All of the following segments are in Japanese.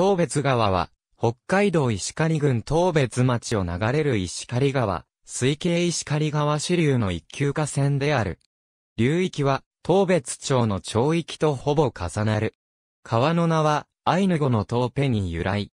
東別川は、北海道石狩郡東別町を流れる石狩川、水系石狩川支流の一級河川である。流域は、東別町の町域とほぼ重なる。川の名は、アイヌ語の東ペに由来。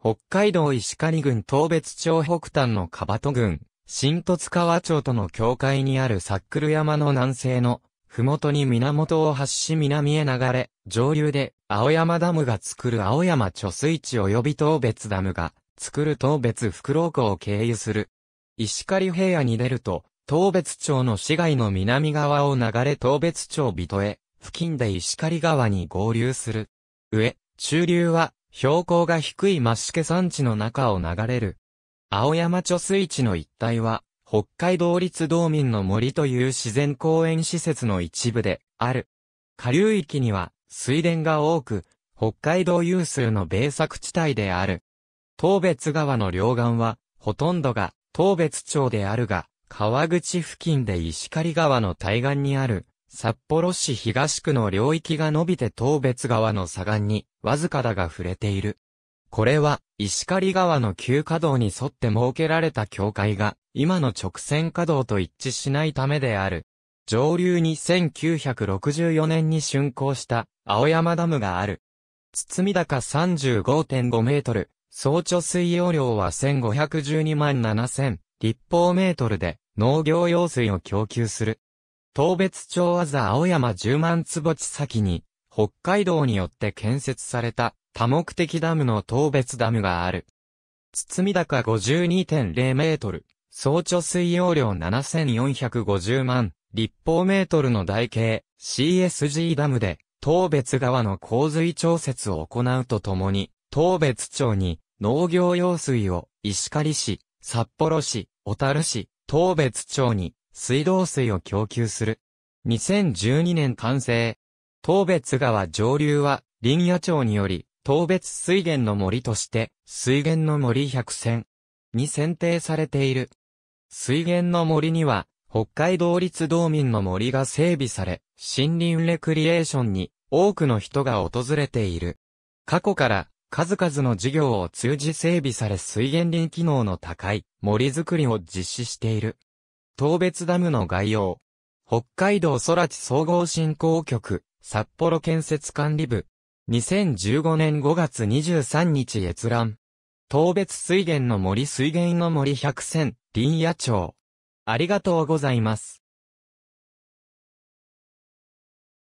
北海道石狩郡東別町北端のカバト郡、新十津川町との境界にあるサックル山の南西のふもとに源を発し南へ流れ、上流で青山ダムが作る青山貯水池及び東別ダムが作る東別福老湖を経由する。石狩平野に出ると、東別町の市街の南側を流れ東別町人へ、付近で石狩川に合流する。上、中流は、標高が低い増毛山地の中を流れる。青山貯水池の一帯は、北海道立道民の森という自然公園施設の一部である。下流域には水田が多く、北海道有数の米作地帯である。東別川の両岸は、ほとんどが東別町であるが、川口付近で石狩川の対岸にある、札幌市東区の領域が伸びて東別川の左岸に、わずかだが触れている。これは、石狩川の急稼働に沿って設けられた境界が、今の直線稼働と一致しないためである。上流に1964年に竣工した、青山ダムがある。堤高35.5メートル、総貯水容量は1512万7000立方メートルで、農業用水を供給する。東別町字青山10万坪地先に、北海道によって建設された多目的ダムの東別ダムがある。堤高52.0メートル、総貯水容量7450万立方メートルの台形 CSG ダムで、東別川の洪水調節を行うとともに、東別町に農業用水を石狩市、札幌市、小樽市、東別町に水道水を供給する。2012年完成。東別川上流は林野町により東別水源の森として、水源の森百選に選定されている。水源の森には、北海道立道民の森が整備され、森林レクリエーションに多くの人が訪れている。過去から数々の事業を通じ整備され水源林機能の高い森づくりを実施している。東別ダムの概要。北海道空地総合振興局、札幌建設管理部、2015年5月23日閲覧。東別水源の森水源の森百選、林野町。ありがとうございます。